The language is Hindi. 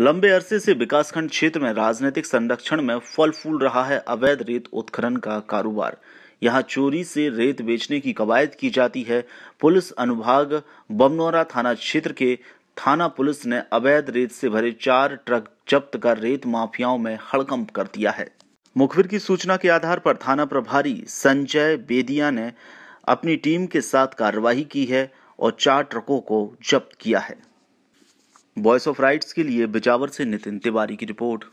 लंबे अरसे से विकासखंड क्षेत्र में राजनीतिक संरक्षण में फल फूल रहा है अवैध रेत उत्खनन का कारोबार यहाँ चोरी से रेत बेचने की कवायद की जाती है पुलिस अनुभाग बमनौरा थाना क्षेत्र के थाना पुलिस ने अवैध रेत से भरे चार ट्रक जब्त कर रेत माफियाओं में हड़कंप कर दिया है मुखबिर की सूचना के आधार पर थाना प्रभारी संजय बेदिया ने अपनी टीम के साथ कार्रवाई की है और चार ट्रकों को जब्त किया है वॉइस ऑफ राइट्स के लिए बिजावर से नितिन तिवारी की रिपोर्ट